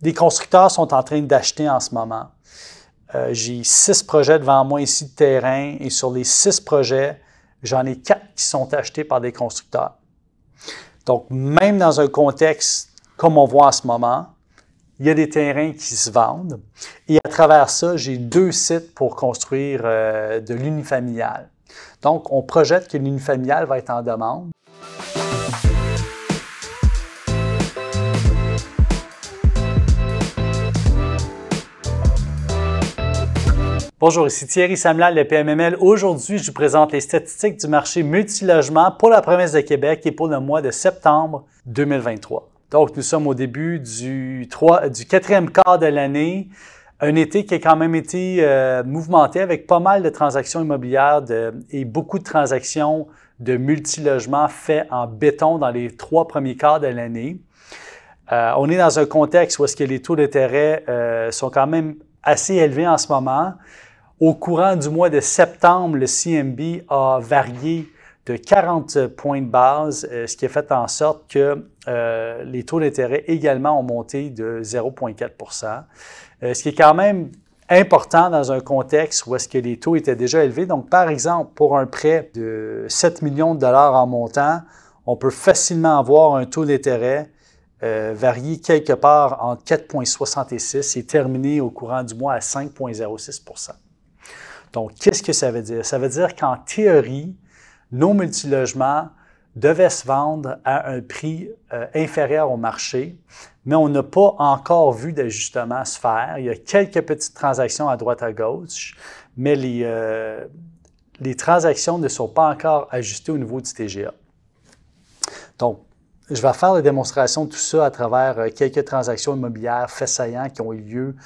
des constructeurs sont en train d'acheter en ce moment. Euh, j'ai six projets devant moi ici de terrain et sur les six projets, j'en ai quatre qui sont achetés par des constructeurs. Donc, même dans un contexte comme on voit en ce moment, il y a des terrains qui se vendent. Et à travers ça, j'ai deux sites pour construire euh, de l'unifamilial. Donc, on projette que l'unifamilial va être en demande. Bonjour, ici Thierry Samlal, de PMML. Aujourd'hui, je vous présente les statistiques du marché multilogement pour la province de Québec et pour le mois de septembre 2023. Donc, nous sommes au début du, du quatrième quart de l'année, un été qui a quand même été euh, mouvementé avec pas mal de transactions immobilières et beaucoup de transactions de multilogement faits en béton dans les trois premiers quarts de l'année. Euh, on est dans un contexte où est-ce que les taux d'intérêt euh, sont quand même assez élevés en ce moment. Au courant du mois de septembre, le CMB a varié de 40 points de base, euh, ce qui a fait en sorte que euh, les taux d'intérêt également ont monté de 0,4 euh, ce qui est quand même important dans un contexte où est-ce que les taux étaient déjà élevés. Donc, par exemple, pour un prêt de 7 millions de dollars en montant, on peut facilement avoir un taux d'intérêt varié quelque part entre 4,66 et terminé au courant du mois à 5,06 donc, qu'est-ce que ça veut dire? Ça veut dire qu'en théorie, nos multilogements devaient se vendre à un prix euh, inférieur au marché, mais on n'a pas encore vu d'ajustement se faire. Il y a quelques petites transactions à droite à gauche, mais les, euh, les transactions ne sont pas encore ajustées au niveau du TGA. Donc, je vais faire la démonstration de tout ça à travers euh, quelques transactions immobilières fessayants qui ont eu lieu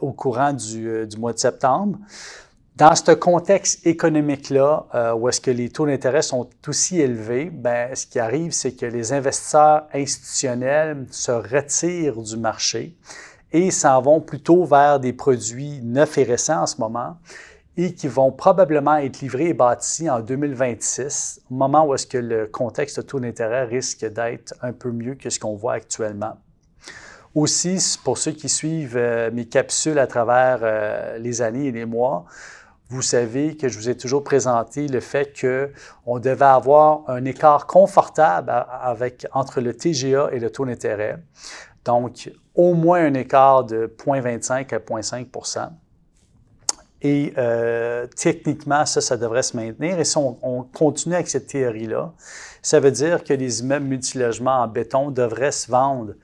au courant du, du mois de septembre. Dans ce contexte économique-là, euh, où est-ce que les taux d'intérêt sont aussi élevés, ben, ce qui arrive, c'est que les investisseurs institutionnels se retirent du marché et s'en vont plutôt vers des produits neufs et récents en ce moment et qui vont probablement être livrés et bâtis en 2026, au moment où est-ce que le contexte de taux d'intérêt risque d'être un peu mieux que ce qu'on voit actuellement. Aussi, pour ceux qui suivent euh, mes capsules à travers euh, les années et les mois, vous savez que je vous ai toujours présenté le fait qu'on devait avoir un écart confortable avec, entre le TGA et le taux d'intérêt. Donc, au moins un écart de 0,25 à 0,5 Et euh, techniquement, ça, ça devrait se maintenir. Et si on, on continue avec cette théorie-là, ça veut dire que les immeubles multilogements en béton devraient se vendre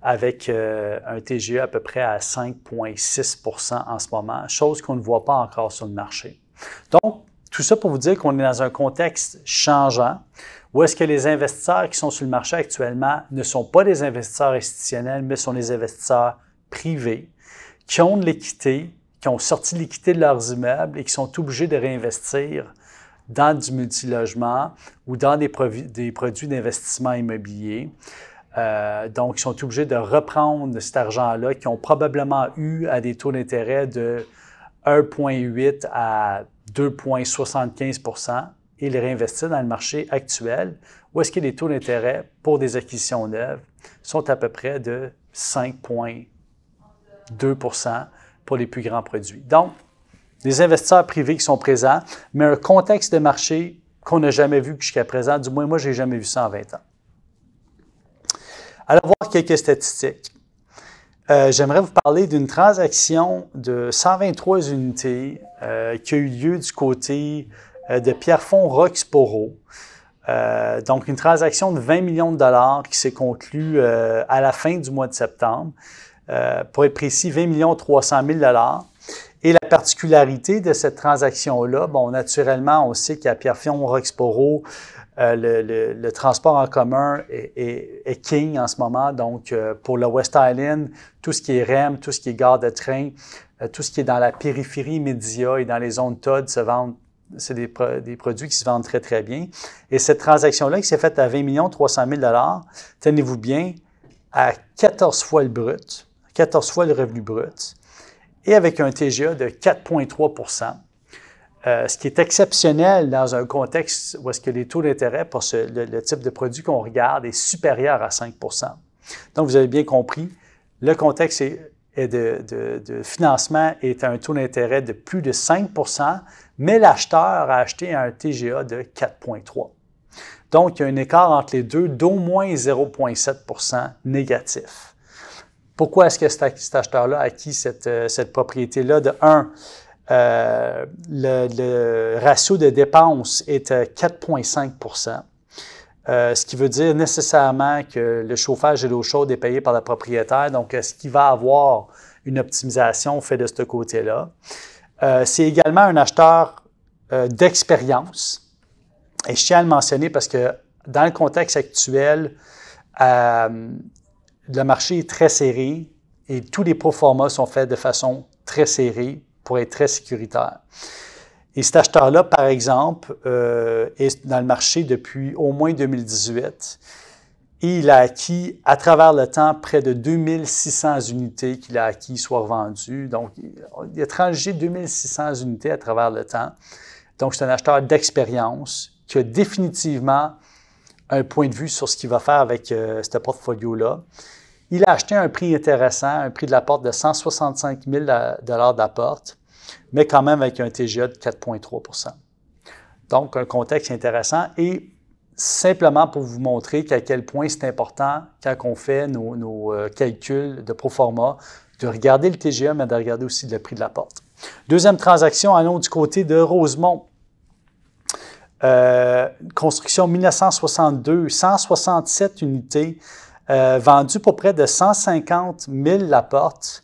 avec euh, un TGE à peu près à 5,6 en ce moment, chose qu'on ne voit pas encore sur le marché. Donc, tout ça pour vous dire qu'on est dans un contexte changeant, où est-ce que les investisseurs qui sont sur le marché actuellement ne sont pas des investisseurs institutionnels, mais sont des investisseurs privés qui ont de l'équité, qui ont sorti de l'équité de leurs immeubles et qui sont obligés de réinvestir dans du multilogement ou dans des, des produits d'investissement immobilier. Euh, donc, ils sont obligés de reprendre cet argent-là qu'ils ont probablement eu à des taux d'intérêt de 1,8 à 2,75 et les réinvestir dans le marché actuel, où est-ce que les taux d'intérêt pour des acquisitions neuves sont à peu près de 5,2 pour les plus grands produits. Donc, les investisseurs privés qui sont présents, mais un contexte de marché qu'on n'a jamais vu jusqu'à présent, du moins moi, je n'ai jamais vu ça en 20 ans. Alors, voir quelques statistiques. Euh, j'aimerais vous parler d'une transaction de 123 unités euh, qui a eu lieu du côté euh, de de Pierrefonds Roxboro. donc, une transaction de 20 millions de dollars qui s'est conclue à la fin du mois de septembre. pour être précis, 20 millions 300 000 dollars. Et la particularité de cette transaction-là, bon, naturellement, on sait qu'à pierre fion euh, le, transport en commun est, king en ce moment. Donc, euh, pour le West Island, tout ce qui est REM, tout ce qui est gare de train, euh, tout ce qui est dans la périphérie média et dans les zones Todd se vendent. C'est des, des, produits qui se vendent très, très bien. Et cette transaction-là, qui s'est faite à 20 300 000 tenez-vous bien, à 14 fois le brut, 14 fois le revenu brut et avec un TGA de 4,3 euh, ce qui est exceptionnel dans un contexte où est-ce que les taux d'intérêt pour le, type de produit qu'on regarde est supérieur à 5 Donc, vous avez bien compris, le contexte de, financement est à un taux d'intérêt de plus de 5 mais l'acheteur a acheté un TGA de 4,3 Donc, il y a un écart entre les deux d'au moins 0,7 négatif. Pourquoi est-ce que cet, acheteur-là a acquis cette, euh, propriété-là? De 1, euh, le, ratio de dépenses est 4,5 euh, ce qui veut dire nécessairement que le chauffage et l'eau chaude est payé par le propriétaire. Donc, ce qui va avoir une optimisation fait de ce côté-là. c'est également un acheteur d'expérience. Et je tiens à le mentionner parce que dans le contexte actuel, le marché est très serré et tous les pro-formats sont faits de façon très serrée pour être très sécuritaire. Et cet acheteur-là, par exemple, euh, est dans le marché depuis au moins 2018 et il a acquis à travers le temps près de 2600 unités qu'il a acquis, soit revendues. Donc, il a transigé 2600 unités à travers le temps. Donc, c'est un acheteur d'expérience qui a définitivement un point de vue sur ce qu'il va faire avec euh, ce portfolio-là. Il a acheté un prix intéressant, un prix de la porte de 165 000 de la porte, mais quand même avec un TGA de 4,3 Donc, un contexte intéressant et simplement pour vous montrer qu'à quel point c'est important quand on fait nos, euh, calculs de forma de regarder le TGA, mais de regarder aussi le prix de la porte. Deuxième transaction, allons du côté de Rosemont. Euh, construction 1962, 167 unités, euh, vendu pour près de 150 000 la porte,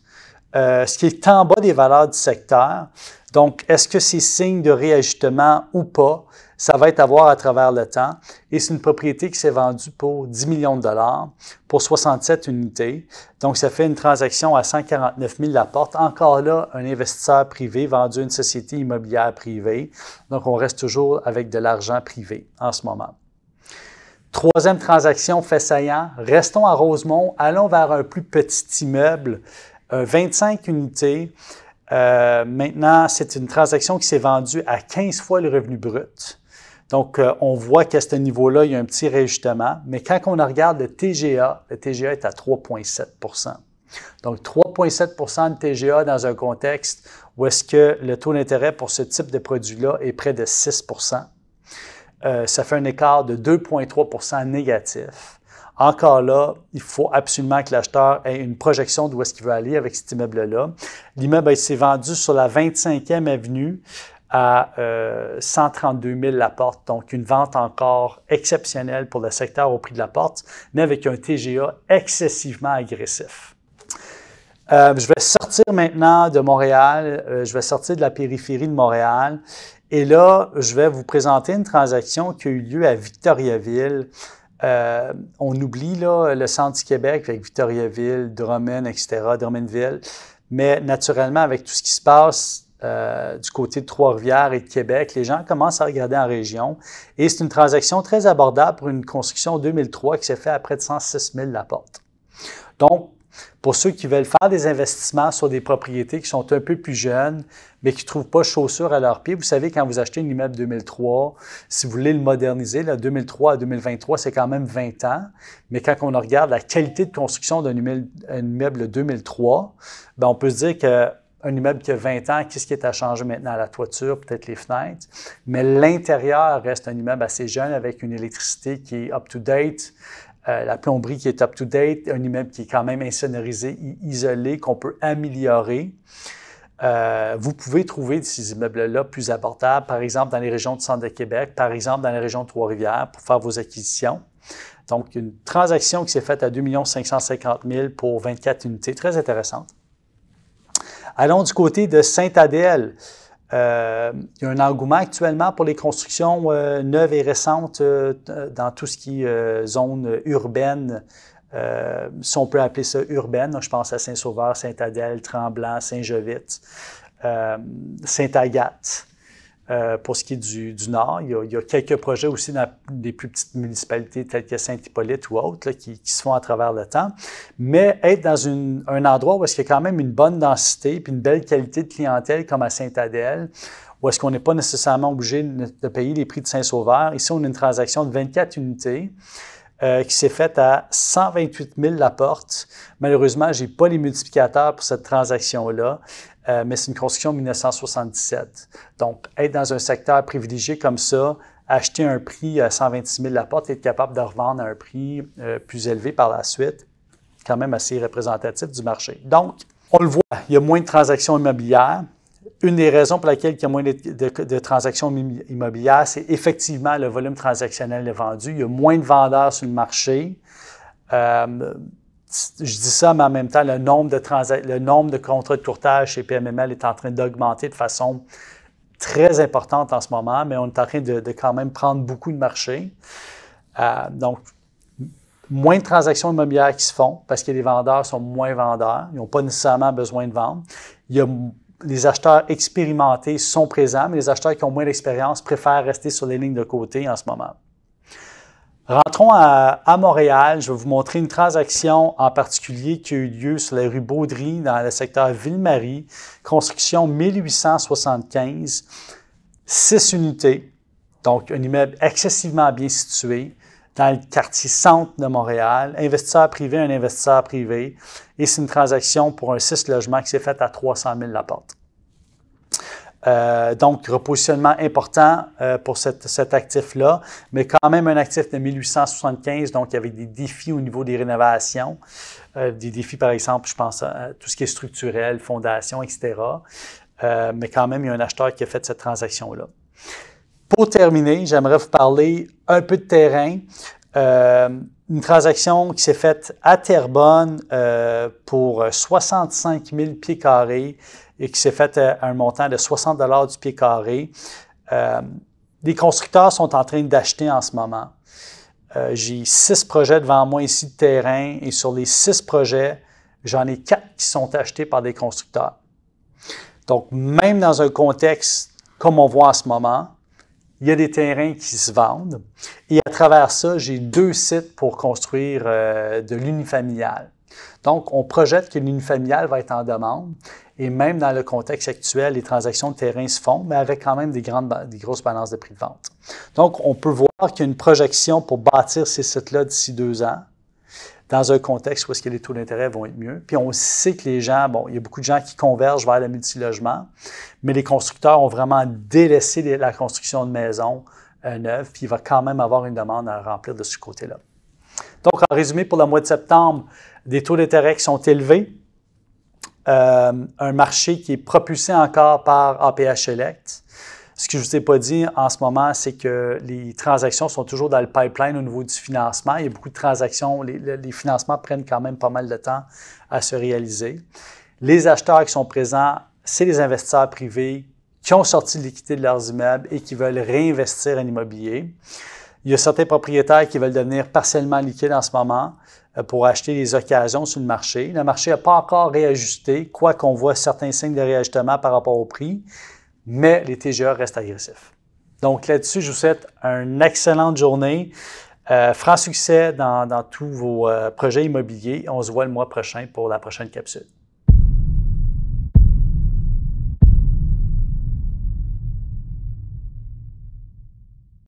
euh, ce qui est en bas des valeurs du secteur. Donc, est-ce que c'est signe de réajustement ou pas? Ça va être à voir à travers le temps. Et c'est une propriété qui s'est vendue pour 10 millions de dollars, pour 67 unités. Donc, ça fait une transaction à 149 000 la porte. Encore là, un investisseur privé vendu à une société immobilière privée. Donc, on reste toujours avec de l'argent privé en ce moment. Troisième transaction, fait saillant. Restons à Rosemont, allons vers un plus petit immeuble, 25 euh, unités. Euh, maintenant, c'est une transaction qui s'est vendue à 15 fois le revenu brut. Donc, euh, on voit qu'à ce niveau-là, il y a un petit réajustement. Mais quand on regarde le TGA, le TGA est à 3,7 Donc, 3,7 de TGA dans un contexte où est-ce que le taux d'intérêt pour ce type de produit-là est près de 6 euh, ça fait un écart de 2,3 négatif. Encore là, il faut absolument que l'acheteur ait une projection d'où est-ce qu'il veut aller avec cet immeuble-là. L'immeuble s'est vendu sur la 25e avenue à 132 euh, 000 la porte, donc une vente encore exceptionnelle pour le secteur au prix de la porte, mais avec un TGA excessivement agressif. Euh, je vais sortir maintenant de Montréal, euh, je vais sortir de la périphérie de Montréal. Et là, je vais vous présenter une transaction qui a eu lieu à Victoriaville. Euh, on oublie là, le centre du Québec avec Victoriaville, Drummond, etc., Drummondville. Mais naturellement, avec tout ce qui se passe du côté de Trois-Rivières et de Québec, les gens commencent à regarder en région. Et c'est une transaction très abordable pour une construction 2003 qui s'est faite à près de 106 000 la porte. Donc, pour ceux qui veulent faire des investissements sur des propriétés qui sont un peu plus jeunes, mais qui ne trouvent pas chaussures à leurs pieds, vous savez, quand vous achetez un immeuble 2003, si vous voulez le moderniser, 2003 à 2023, c'est quand même 20 ans. Mais quand on regarde la qualité de construction d'un immeuble 2003, ben, on peut se dire qu'un immeuble qui a 20 ans, qu'est-ce qui est à changer maintenant? La toiture, peut-être les fenêtres. Mais l'intérieur reste un immeuble assez jeune avec une électricité qui est up-to-date, euh, la plomberie qui est up-to-date, un immeuble qui est quand même insonorisé, isolé, qu'on peut améliorer. Euh, vous pouvez trouver ces immeubles-là plus abordables, par exemple dans les régions du centre de Québec, par exemple dans les régions de Trois-Rivières pour faire vos acquisitions. Donc, une transaction qui s'est faite à 2 550 000 pour 24 unités, très intéressante. Allons du côté de Saint-Adèle. Euh, il y a un engouement actuellement pour les constructions euh, neuves et récentes euh, dans tout ce qui est euh, zone urbaine, si on peut appeler ça urbaine. Je pense à Saint-Sauveur, Saint-Adèle, Tremblant, Saint-Jovite, saint agathe euh, pour ce qui est du, Nord, il y, a, quelques projets aussi dans des plus petites municipalités telles que Saint-Hippolyte ou autres qui, se font à travers le temps. Mais être dans un endroit où est-ce qu'il y a quand même une bonne densité puis une belle qualité de clientèle comme à Saint-Adèle, où est-ce qu'on n'est pas nécessairement obligé de payer les prix de Saint-Sauveur. Ici, on a une transaction de 24 unités. Euh, qui s'est faite à 128 000 la porte. Malheureusement, je n'ai pas les multiplicateurs pour cette transaction-là, euh, mais c'est une construction de 1977. Donc, être dans un secteur privilégié comme ça, acheter un prix à 126 000 la porte et être capable de revendre à un prix euh, plus élevé par la suite, quand même assez représentatif du marché. Donc, on le voit, il y a moins de transactions immobilières une des raisons pour laquelle il y a moins de, transactions immobilières, c'est effectivement le volume transactionnel de vendu. Il y a moins de vendeurs sur le marché. Euh, je dis ça, mais en même temps, le nombre de, contrats de courtage chez PMML est en train d'augmenter de façon très importante en ce moment, mais on est en train de, quand même prendre beaucoup de marché. Euh, donc, moins de transactions immobilières qui se font parce que les vendeurs sont moins vendeurs. Ils n'ont pas nécessairement besoin de vendre. Il y a les acheteurs expérimentés sont présents, mais les acheteurs qui ont moins d'expérience préfèrent rester sur les lignes de côté en ce moment. Rentrons à, Montréal. Je vais vous montrer une transaction en particulier qui a eu lieu sur la rue Baudry, dans le secteur Ville-Marie, construction 1875, six unités, donc un immeuble excessivement bien situé, dans le quartier centre de Montréal, investisseur privé, un investisseur privé, et c'est une transaction pour un 6 logements qui s'est faite à 300 000 la porte. Euh, donc, repositionnement important euh, pour cet actif-là, mais quand même un actif de 1875, donc y avait des défis au niveau des rénovations, euh, des défis par exemple, je pense à tout ce qui est structurel, fondation, etc. mais quand même, il y a un acheteur qui a fait cette transaction-là. Pour terminer, j'aimerais vous parler un peu de terrain. Euh, une transaction qui s'est faite à Terrebonne euh, pour 65 000 pieds carrés et qui s'est faite à un montant de 60 du pied carré. Euh, les constructeurs sont en train d'acheter en ce moment. Euh, j'ai six projets devant moi ici de terrain et sur les six projets, j'en ai quatre qui sont achetés par des constructeurs. Donc, même dans un contexte comme on voit en ce moment, il y a des terrains qui se vendent. Et à travers ça, j'ai deux sites pour construire euh, de l'unifamilial. Donc, on projette que l'unifamilial va être en demande. Et même dans le contexte actuel, les transactions de terrain se font, mais avec quand même des, grandes, des grosses balances de prix de vente. Donc, on peut voir qu'il y a une projection pour bâtir ces sites-là d'ici deux ans dans un contexte où est-ce que les taux d'intérêt vont être mieux. Puis on sait que les gens, bon, il y a beaucoup de gens qui convergent vers le multilogement, mais les constructeurs ont vraiment délaissé la construction de maisons euh, neuves, puis il va quand même avoir une demande à remplir de ce côté-là. Donc, en résumé, pour le mois de septembre, des taux d'intérêt qui sont élevés, euh, un marché qui est propulsé encore par APH Elect. Ce que je ne vous ai pas dit en ce moment, c'est que les transactions sont toujours dans le pipeline au niveau du financement. Il y a beaucoup de transactions. Les, financements prennent quand même pas mal de temps à se réaliser. Les acheteurs qui sont présents, c'est les investisseurs privés qui ont sorti de l'équité de leurs immeubles et qui veulent réinvestir en immobilier. Il y a certains propriétaires qui veulent devenir partiellement liquides en ce moment euh, pour acheter des occasions sur le marché. Le marché n'a pas encore réajusté, quoi qu'on voit certains signes de réajustement par rapport au prix mais les TGA restent agressifs. Donc là-dessus, je vous souhaite une excellente journée. Euh, franc succès dans, tous vos euh, projets immobiliers. On se voit le mois prochain pour la prochaine capsule.